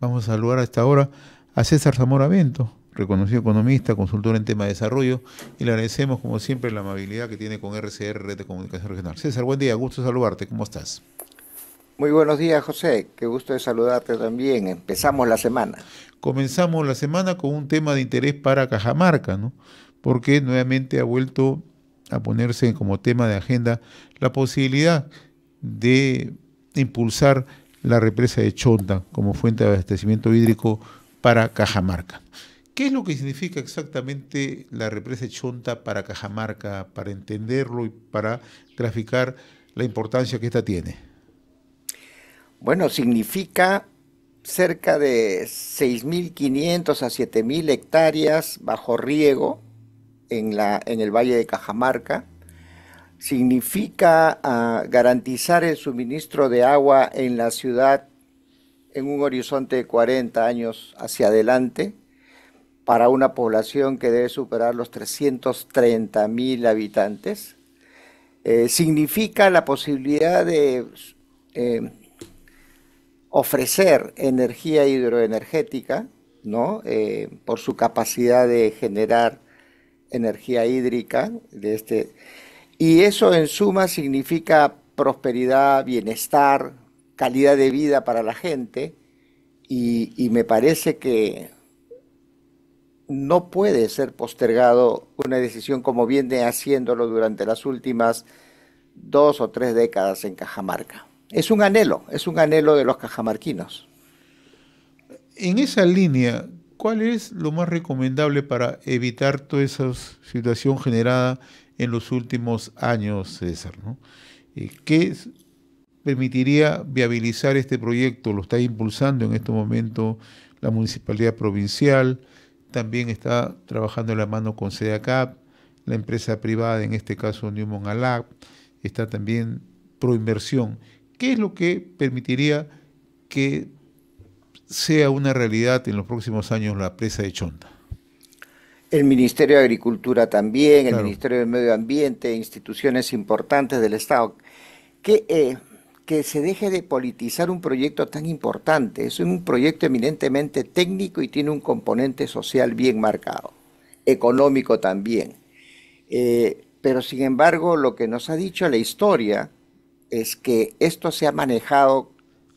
Vamos a saludar a esta hora a César Zamora Bento, reconocido economista, consultor en tema de desarrollo, y le agradecemos, como siempre, la amabilidad que tiene con RCR, Red de Comunicación Regional. César, buen día, gusto saludarte, ¿cómo estás? Muy buenos días, José, qué gusto de saludarte también. Empezamos la semana. Comenzamos la semana con un tema de interés para Cajamarca, ¿no? Porque nuevamente ha vuelto a ponerse como tema de agenda la posibilidad de impulsar la represa de Chonta como fuente de abastecimiento hídrico para Cajamarca. ¿Qué es lo que significa exactamente la represa de Chonta para Cajamarca, para entenderlo y para graficar la importancia que esta tiene? Bueno, significa cerca de 6.500 a 7.000 hectáreas bajo riego en, la, en el Valle de Cajamarca, significa ah, garantizar el suministro de agua en la ciudad en un horizonte de 40 años hacia adelante para una población que debe superar los 330 mil habitantes. Eh, significa la posibilidad de eh, ofrecer energía hidroenergética, ¿no? Eh, por su capacidad de generar energía hídrica de este y eso en suma significa prosperidad, bienestar, calidad de vida para la gente. Y, me parece que no puede ser postergado una decisión como viene haciéndolo durante las últimas dos o tres décadas en Cajamarca. Es un anhelo, es un anhelo de los cajamarquinos. En esa línea, ¿cuál es lo más recomendable para evitar toda esa situación generada en los últimos años, César, eh, ¿Qué permitiría viabilizar este proyecto? Lo está impulsando en este momento la Municipalidad Provincial, también está trabajando en la mano con SEACAP, la empresa privada, en este caso Newman Alac, está también Proinversión. ¿Qué es lo que permitiría que sea una realidad en los próximos años la presa de Chonta? El Ministerio de Agricultura también, el Ministerio del Medio Ambiente, instituciones importantes del Estado. Que, eh, que se deje de politizar un proyecto tan importante. Es un proyecto eminentemente técnico y tiene un componente social bien marcado, económico también. Eh, pero sin embargo, lo que nos ha dicho la historia es que esto se ha manejado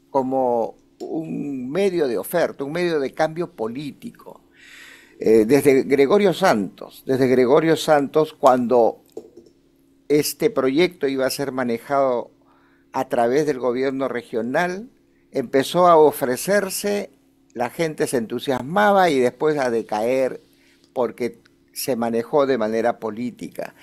como un medio de oferta, un medio de cambio político. Eh, desde Gregorio Santos, desde Gregorio Santos, cuando este proyecto iba a ser manejado a través del gobierno regional, empezó a ofrecerse, la gente se entusiasmaba y después a decaer porque se manejó de manera política.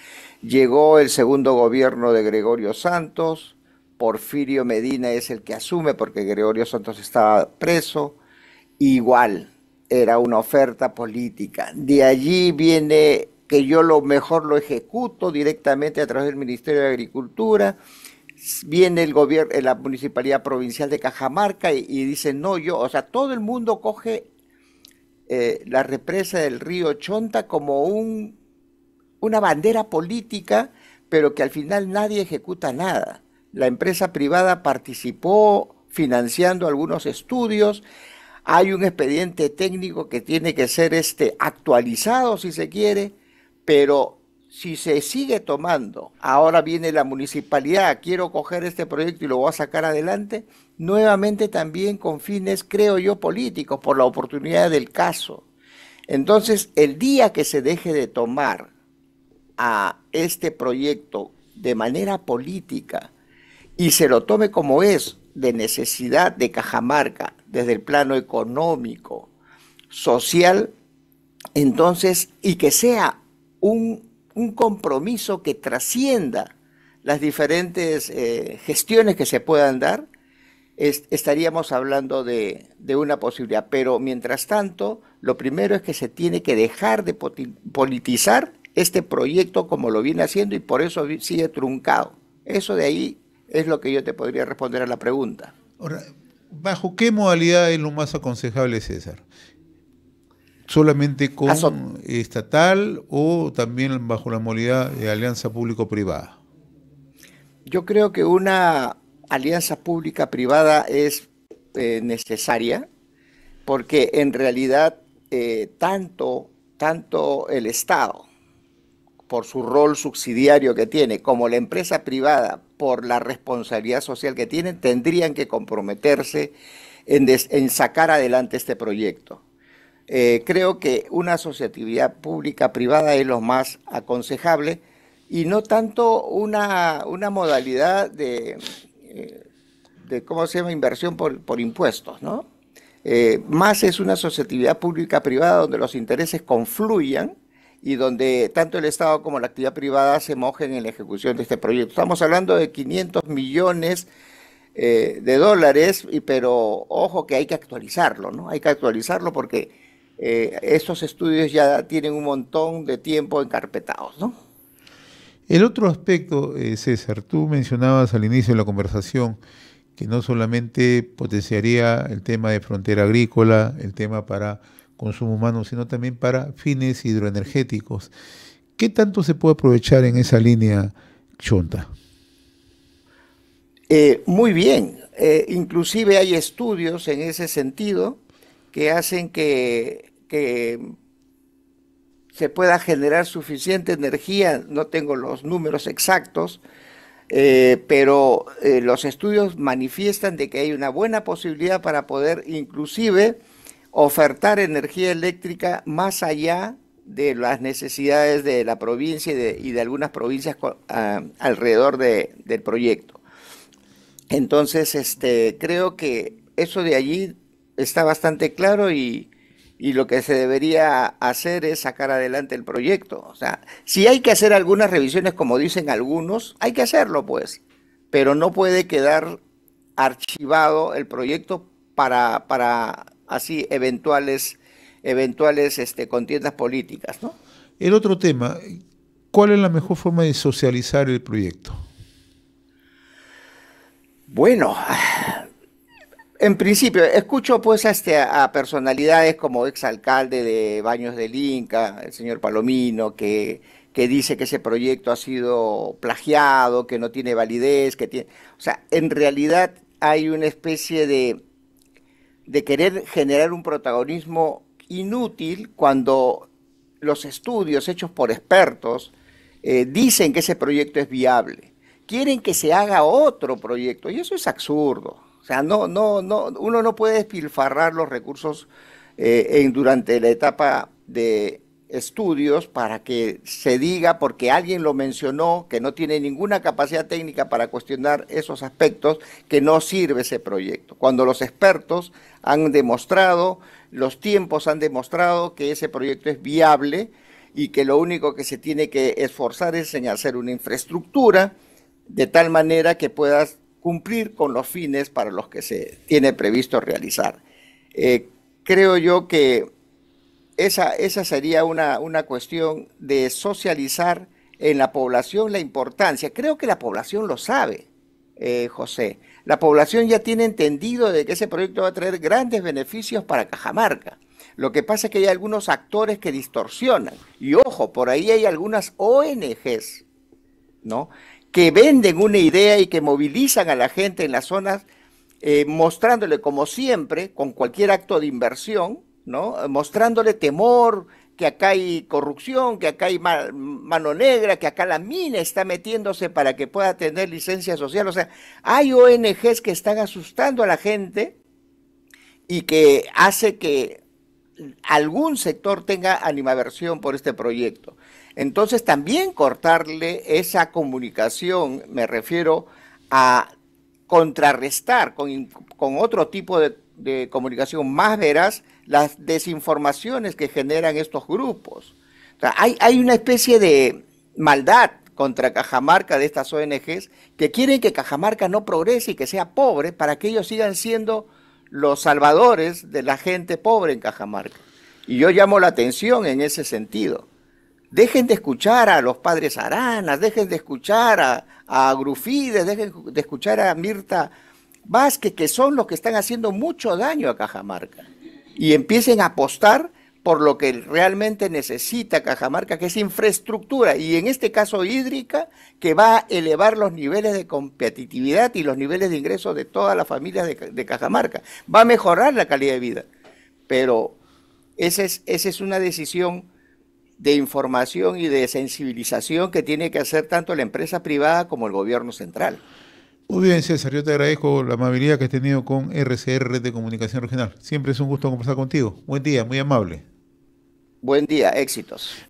Llegó el segundo gobierno de Gregorio Santos, Porfirio Medina es el que asume porque Gregorio Santos estaba preso, igual, era una oferta política. De allí viene que yo lo mejor lo ejecuto directamente a través del Ministerio de Agricultura. Viene el gobierno, eh, la municipalidad provincial de Cajamarca y, dicen, no yo, o sea, todo el mundo coge eh, la represa del río Chonta como un, una bandera política, pero que al final nadie ejecuta nada. La empresa privada participó financiando algunos estudios, hay un expediente técnico que tiene que ser este actualizado si se quiere, pero si se sigue tomando, ahora viene la municipalidad, quiero coger este proyecto y lo voy a sacar adelante, nuevamente también con fines, creo yo, políticos, por la oportunidad del caso. Entonces, el día que se deje de tomar a este proyecto de manera política y se lo tome como es, de necesidad de Cajamarca desde el plano económico, social, entonces, y que sea un, compromiso que trascienda las diferentes eh, gestiones que se puedan dar, estaríamos hablando de, de, una posibilidad. Pero mientras tanto, lo primero es que se tiene que dejar de politizar este proyecto como lo viene haciendo y por eso sigue truncado. Eso de ahí es lo que yo te podría responder a la pregunta. Ahora, ¿bajo qué modalidad es lo más aconsejable, César? ¿Solamente con estatal o también bajo la modalidad de alianza público-privada? Yo creo que una alianza pública-privada es eh, necesaria porque en realidad eh, tanto, tanto el Estado, por su rol subsidiario que tiene, como la empresa privada, por la responsabilidad social que tienen, tendrían que comprometerse en, sacar adelante este proyecto. Eh, creo que una asociatividad pública-privada es lo más aconsejable y no tanto una, modalidad eh, de, ¿cómo se llama?, inversión por, impuestos, ¿no? Eh, más es una asociatividad pública-privada donde los intereses confluyan y donde tanto el Estado como la actividad privada se mojen en la ejecución de este proyecto. Estamos hablando de 500 millones eh, de dólares, pero ojo que hay que actualizarlo, ¿no? Hay que actualizarlo porque eh, estos estudios ya tienen un montón de tiempo encarpetados, ¿no? El otro aspecto, eh, César, tú mencionabas al inicio de la conversación que no solamente potenciaría el tema de frontera agrícola, el tema para consumo humano, sino también para fines hidroenergéticos. ¿Qué tanto se puede aprovechar en esa línea, Chonta? Eh, muy bien. Eh, inclusive hay estudios en ese sentido que hacen que, se pueda generar suficiente energía, no tengo los números exactos, eh, pero los estudios manifiestan de que hay una buena posibilidad para poder inclusive ofertar energía eléctrica más allá de las necesidades de la provincia y de, algunas provincias ah, alrededor del proyecto. Entonces, este, creo que eso de allí está bastante claro y, lo que se debería hacer es sacar adelante el proyecto. O sea, si hay que hacer algunas revisiones, como dicen algunos, hay que hacerlo, pues, pero no puede quedar archivado el proyecto para, para así eventuales, eventuales este, contiendas políticas. ¿no? El otro tema, ¿cuál es la mejor forma de socializar el proyecto? Bueno, en principio, escucho pues este, a, este, a personalidades como exalcalde de Baños del Inca, el señor Palomino, que, que dice que ese proyecto ha sido plagiado, que no tiene validez, que tiene... O sea, en realidad hay una especie de de querer generar un protagonismo inútil cuando los estudios hechos por expertos eh, dicen que ese proyecto es viable. Quieren que se haga otro proyecto y eso es absurdo. O sea, no, no, no, uno no puede despilfarrar los recursos eh, durante la etapa de estudios para que se diga, porque alguien lo mencionó, que no tiene ninguna capacidad técnica para cuestionar esos aspectos, que no sirve ese proyecto. Cuando los expertos han demostrado, los tiempos han demostrado que ese proyecto es viable y que lo único que se tiene que esforzar es en hacer una infraestructura de tal manera que puedas cumplir con los fines para los que se tiene previsto realizar. Eh, creo yo que esa, sería una, cuestión de socializar en la población la importancia. Creo que la población lo sabe, eh, José. La población ya tiene entendido de que ese proyecto va a traer grandes beneficios para Cajamarca. Lo que pasa es que hay algunos actores que distorsionan. Y ojo, por ahí hay algunas ONGs, ¿no? Que venden una idea y que movilizan a la gente en las zonas, eh, mostrándole, como siempre, con cualquier acto de inversión, Mostrándole temor, que acá hay corrupción, que acá hay mano negra, que acá la mina está metiéndose para que pueda tener licencia social. O sea, hay ONGs que están asustando a la gente y que hace que algún sector tenga animaversión por este proyecto. Entonces también cortarle esa comunicación, me refiero a contrarrestar con, otro tipo de, de comunicación más veraz las desinformaciones que generan estos grupos. hay, una especie de maldad contra Cajamarca de estas ONGs que quieren que Cajamarca no progrese y que sea pobre para que ellos sigan siendo los salvadores de la gente pobre en Cajamarca. Y yo llamo la atención en ese sentido. Dejen de escuchar a los padres Aranas, dejen de escuchar a, a Grufides, dejen de escuchar a Mirta Vázquez, que son los que están haciendo mucho daño a Cajamarca y empiecen a apostar por lo que realmente necesita Cajamarca, que es infraestructura, y en este caso hídrica, que va a elevar los niveles de competitividad y los niveles de ingresos de todas las familias de, Cajamarca. Va a mejorar la calidad de vida, pero esa es una decisión de información y de sensibilización que tiene que hacer tanto la empresa privada como el gobierno central. Muy bien, César, yo te agradezco la amabilidad que has tenido con RCR de Comunicación Regional. Siempre es un gusto conversar contigo. Buen día, muy amable. Buen día, éxitos.